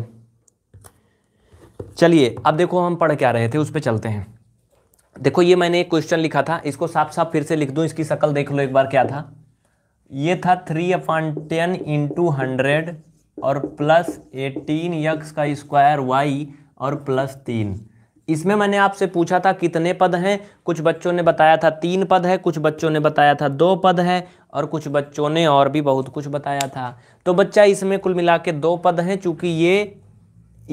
चलिए अब देखो हम पढ़ क्या रहे थे उस पर चलते हैं देखो ये मैंने एक क्वेश्चन लिखा था इसको साफ साफ फिर से लिख दूं इसकी शकल देख लो एक बार क्या था ये था three upon ten into hundred और प्लस एटीन यक्स का स्क्वायर वाई और प्लस तीन इसमें मैंने आपसे पूछा था कितने पद हैं कुछ बच्चों ने बताया था तीन पद है कुछ बच्चों ने बताया था दो पद है और कुछ बच्चों ने और भी बहुत कुछ बताया था तो बच्चा इसमें कुल मिला के दो पद हैं चूंकि ये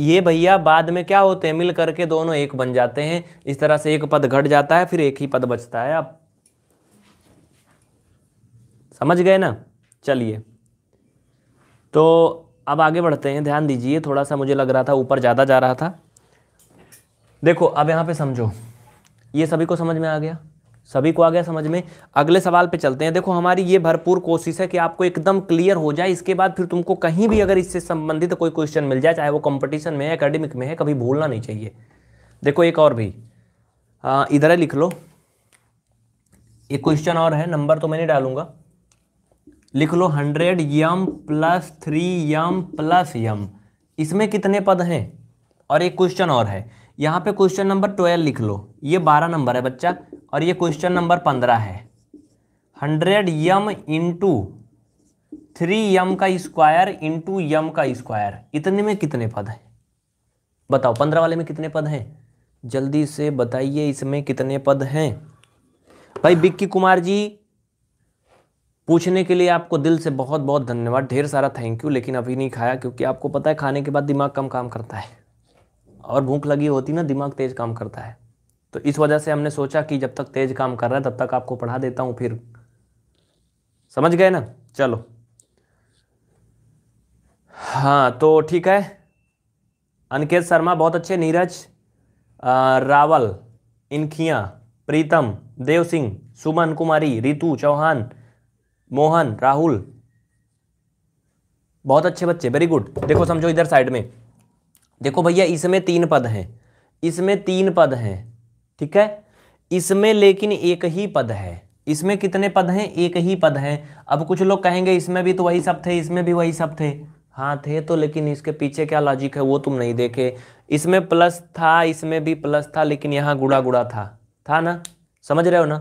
ये भैया बाद में क्या होते हैं मिल करके दोनों एक बन जाते हैं इस तरह से एक पद घट जाता है फिर एक ही पद बचता है आप समझ गए ना चलिए तो अब आगे बढ़ते हैं ध्यान दीजिए थोड़ा सा मुझे लग रहा था ऊपर ज़्यादा जा रहा था देखो अब यहाँ पे समझो ये सभी को समझ में आ गया सभी को आ गया समझ में अगले सवाल पे चलते हैं देखो हमारी ये भरपूर कोशिश है कि आपको एकदम क्लियर हो जाए इसके बाद फिर तुमको कहीं भी अगर इससे संबंधित कोई क्वेश्चन मिल जाए चाहे वो कंपटीशन में है एकेडमिक में है कभी भूलना नहीं चाहिए देखो एक और भी इधर है लिख लो एक क्वेश्चन और है नंबर तो मैं नहीं डालूंगा लिख लो hundred m plus three m plus m इसमें कितने पद हैं और एक क्वेश्चन और है यहाँ पे क्वेश्चन नंबर ट्वेल्व लिख लो ये बारह नंबर है बच्चा और ये क्वेश्चन नंबर पंद्रह है hundred m into three m का स्क्वायर इंटू यम का स्क्वायर इतने में कितने पद हैं बताओ पंद्रह वाले में कितने पद हैं जल्दी से बताइए इसमें कितने पद हैं भाई बिक्की कुमार जी पूछने के लिए आपको दिल से बहुत बहुत धन्यवाद ढेर सारा थैंक यू लेकिन अभी नहीं खाया क्योंकि आपको पता है खाने के बाद दिमाग कम काम करता है और भूख लगी होती ना दिमाग तेज काम करता है तो इस वजह से हमने सोचा कि जब तक तेज काम कर रहा है तब तक आपको पढ़ा देता हूं फिर समझ गए ना चलो हाँ तो ठीक है अनिकेत शर्मा बहुत अच्छे नीरज रावल इनखिया प्रीतम देव सिंह सुमन कुमारी रितु चौहान मोहन राहुल बहुत अच्छे बच्चे वेरी गुड देखो समझो इधर साइड में देखो भैया इसमें तीन पद हैं इसमें तीन पद हैं ठीक है इसमें लेकिन एक ही पद है इसमें कितने पद हैं एक ही पद हैं अब कुछ लोग कहेंगे इसमें भी तो वही सब थे इसमें भी वही सब थे हाँ थे तो लेकिन इसके पीछे क्या लॉजिक है वो तुम नहीं देखे इसमें प्लस था इसमें भी प्लस था लेकिन यहाँ गुड़ा गुड़ा था था ना समझ रहे हो ना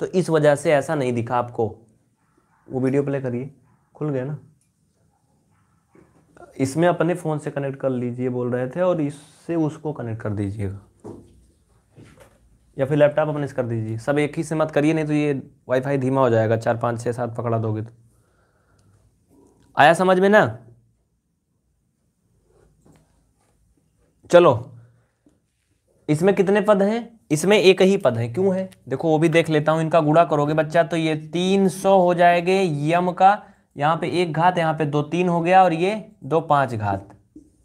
तो इस वजह से ऐसा नहीं दिखा आपको वो वीडियो प्ले करिए खुल गया ना इसमें अपने फ़ोन से कनेक्ट कर लीजिए बोल रहे थे और इससे उसको कनेक्ट कर दीजिएगा या फिर लैपटॉप अपने से कर दीजिए सब एक ही से मत करिए नहीं तो ये वाईफाई धीमा हो जाएगा चार पाँच छः सात पकड़ा दोगे तो आया समझ में ना चलो इसमें कितने पद हैं इसमें एक ही पद है क्यों है देखो वो भी देख लेता हूँ इनका गुड़ा करोगे बच्चा तो ये तीन सौ हो जाएंगे यम का यहाँ पे एक घात यहाँ पे दो तीन हो गया और ये दो पांच घात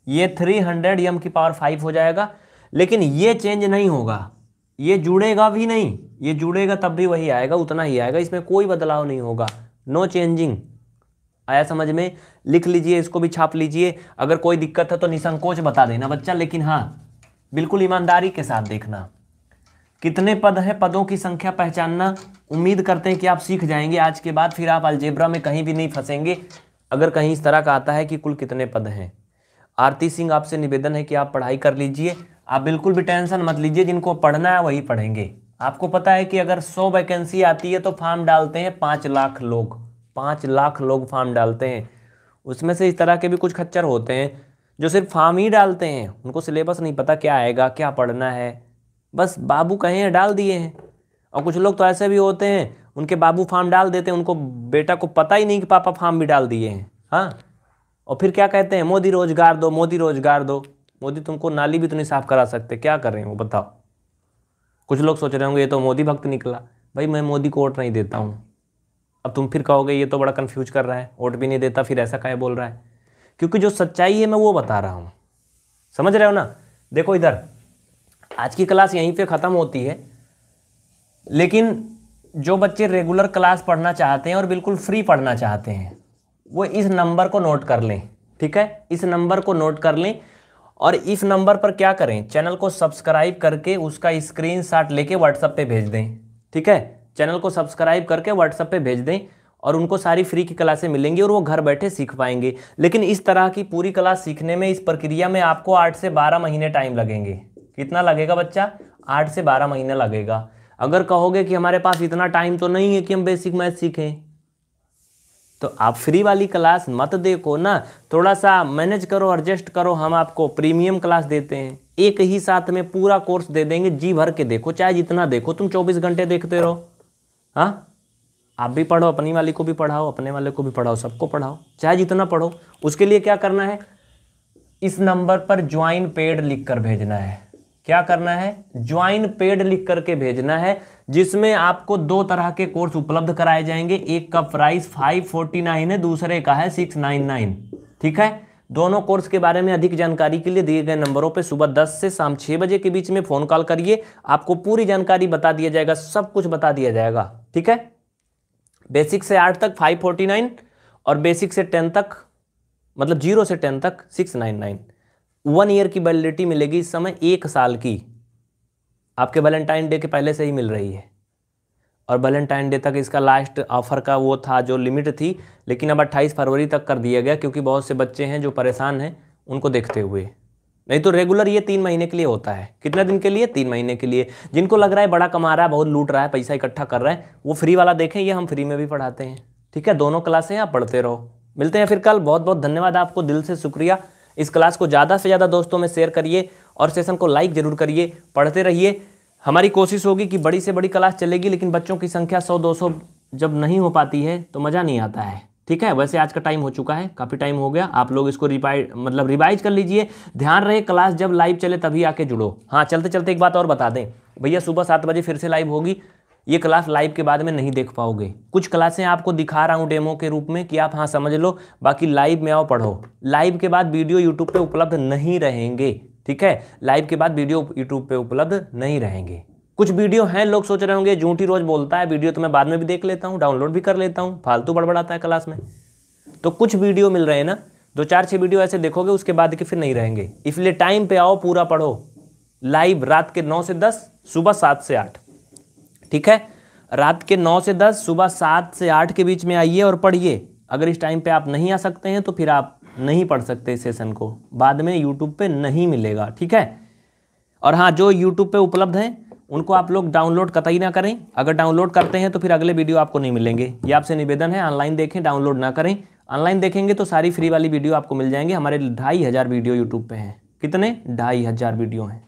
ये थ्री हंड्रेड यम की पावर फाइव हो जाएगा लेकिन ये चेंज नहीं होगा ये जुड़ेगा भी नहीं ये जुड़ेगा तब भी वही आएगा उतना ही आएगा इसमें कोई बदलाव नहीं होगा नो चेंजिंग आया समझ में लिख लीजिए इसको भी छाप लीजिए अगर कोई दिक्कत है तो निसंकोच बता देना बच्चा लेकिन हाँ बिल्कुल ईमानदारी के साथ देखना कितने पद है पदों की संख्या पहचानना उम्मीद करते हैं कि आप सीख जाएंगे आज के बाद फिर आप अलजेब्रा में कहीं भी नहीं फंसेंगे अगर कहीं इस तरह का आता है कि कुल कितने पद हैं आरती सिंह आपसे निवेदन है कि आप पढ़ाई कर लीजिए आप बिल्कुल भी टेंशन मत लीजिए जिनको पढ़ना है वही पढ़ेंगे आपको पता है कि अगर सौ वैकेंसी आती है तो फॉर्म डालते हैं पाँच लाख लोग पाँच लाख लोग फॉर्म डालते हैं उसमें से इस तरह के भी कुछ खच्चर होते हैं जो सिर्फ फॉर्म ही डालते हैं उनको सिलेबस नहीं पता क्या आएगा क्या पढ़ना है बस बाबू कहे हैं डाल दिए हैं और कुछ लोग तो ऐसे भी होते हैं उनके बाबू फार्म डाल देते हैं उनको बेटा को पता ही नहीं कि पापा फार्म भी डाल दिए हैं हाँ और फिर क्या कहते हैं मोदी रोजगार दो मोदी रोजगार दो मोदी तुमको नाली भी तो नहीं साफ करा सकते क्या कर रहे हैं वो बताओ कुछ लोग सोच रहे होंगे ये तो मोदी भक्त निकला भाई मैं मोदी को वोट नहीं देता हूँ अब तुम फिर कहोगे ये तो बड़ा कन्फ्यूज कर रहा है वोट भी नहीं देता फिर ऐसा क्या बोल रहा है क्योंकि जो सच्चाई है मैं वो बता रहा हूँ समझ रहे हो ना देखो इधर आज की क्लास यहीं पे ख़त्म होती है लेकिन जो बच्चे रेगुलर क्लास पढ़ना चाहते हैं और बिल्कुल फ्री पढ़ना चाहते हैं वो इस नंबर को नोट कर लें ठीक है इस नंबर को नोट कर लें और इस नंबर पर क्या करें चैनल को सब्सक्राइब करके उसका स्क्रीन शॉट लेके व्हाट्सएप पे भेज दें ठीक है चैनल को सब्सक्राइब करके व्हाट्सएप पे भेज दें और उनको सारी फ्री की क्लासें मिलेंगी और वो घर बैठे सीख पाएंगे लेकिन इस तरह की पूरी क्लास सीखने में इस प्रक्रिया में आपको आठ से बारह महीने टाइम लगेंगे कितना लगेगा बच्चा आठ से बारह महीने लगेगा अगर कहोगे कि हमारे पास इतना टाइम तो नहीं है कि हम बेसिक मैथ सीखें तो आप फ्री वाली क्लास मत देखो ना थोड़ा सा मैनेज करो एडजस्ट करो हम आपको प्रीमियम क्लास देते हैं एक ही साथ में पूरा कोर्स दे देंगे जी भर के देखो चाहे जितना देखो तुम 24 घंटे देखते रहो हाँ आप भी पढ़ो अपनी वाली को भी पढ़ाओ अपने वाले को भी पढ़ाओ सबको पढ़ाओ चाहे जितना पढ़ो उसके लिए क्या करना है इस नंबर पर ज्वाइन पेड लिख कर भेजना है क्या करना है ज्वाइन पेड लिख करके भेजना है जिसमें आपको दो तरह के कोर्स उपलब्ध कराए जाएंगे एक का प्राइस 549 है दूसरे का है 699 ठीक है दोनों कोर्स के बारे में अधिक जानकारी के लिए दिए गए नंबरों पर सुबह 10 से शाम 6 बजे के बीच में फ़ोन कॉल करिए आपको पूरी जानकारी बता दिया जाएगा सब कुछ बता दिया जाएगा ठीक है बेसिक से आठ तक नाइन और बेसिक से टेन तक मतलब जीरो से टेन तक नाइन वन ईयर की वैलिडिटी मिलेगी इस समय एक साल की आपके वैलेंटाइन डे के पहले से ही मिल रही है और वैलेंटाइन डे तक इसका लास्ट ऑफर का वो था जो लिमिट थी लेकिन अब 28 फरवरी तक कर दिया गया क्योंकि बहुत से बच्चे हैं जो परेशान हैं उनको देखते हुए नहीं तो रेगुलर ये तीन महीने के लिए होता है कितने दिन के लिए तीन महीने के लिए जिनको लग रहा है बड़ा कमा रहा है बहुत लूट रहा है पैसा इकट्ठा कर रहा है वो फ्री वाला देखें ये हम फ्री में भी पढ़ाते हैं ठीक है दोनों क्लासें आप पढ़ते रहो मिलते हैं फिर कल बहुत बहुत धन्यवाद आपको दिल से शुक्रिया इस क्लास को ज़्यादा से ज़्यादा दोस्तों में शेयर करिए और सेशन को लाइक ज़रूर करिए पढ़ते रहिए हमारी कोशिश होगी कि बड़ी से बड़ी क्लास चलेगी लेकिन बच्चों की संख्या सौ दो सौ जब नहीं हो पाती है तो मज़ा नहीं आता है ठीक है वैसे आज का टाइम हो चुका है काफ़ी टाइम हो गया आप लोग इसको रिपाइ मतलब रिवाइज कर लीजिए ध्यान रहे क्लास जब लाइव चले तभी आके जुड़ो हाँ चलते चलते एक बात और बता दें भैया सुबह सात बजे फिर से लाइव होगी ये क्लास लाइव के बाद में नहीं देख पाओगे कुछ क्लासें आपको दिखा रहा हूँ डेमो के रूप में कि आप हाँ समझ लो बाकी लाइव में आओ पढ़ो लाइव के बाद वीडियो यूट्यूब पे उपलब्ध नहीं रहेंगे ठीक है लाइव के बाद वीडियो यूट्यूब पे उपलब्ध नहीं रहेंगे कुछ वीडियो हैं लोग सोच रहे होंगे जूठी रोज बोलता है वीडियो तो मैं बाद में भी देख लेता हूँ डाउनलोड भी कर लेता हूँ फालतू बड़बड़ाता है क्लास में तो कुछ वीडियो मिल रहे हैं ना दो चार छः वीडियो ऐसे देखोगे उसके बाद के फिर नहीं रहेंगे इसलिए टाइम पे आओ पूरा पढ़ो लाइव रात के नौ से दस सुबह सात से आठ ठीक है रात के नौ से दस सुबह सात से आठ के बीच में आइए और पढ़िए अगर इस टाइम पे आप नहीं आ सकते हैं तो फिर आप नहीं पढ़ सकते इस सेशन को बाद में यूट्यूब पे नहीं मिलेगा ठीक है और हाँ जो यूट्यूब पे उपलब्ध हैं उनको आप लोग डाउनलोड कतई ना करें अगर डाउनलोड करते हैं तो फिर अगले वीडियो आपको नहीं मिलेंगे ये आपसे निवेदन है ऑनलाइन देखें डाउनलोड ना करें ऑनलाइन देखेंगे तो सारी फ्री वाली वीडियो आपको मिल जाएंगे हमारे ढाई हज़ार वीडियो यूट्यूब पर हैं कितने ढाई हज़ार वीडियो हैं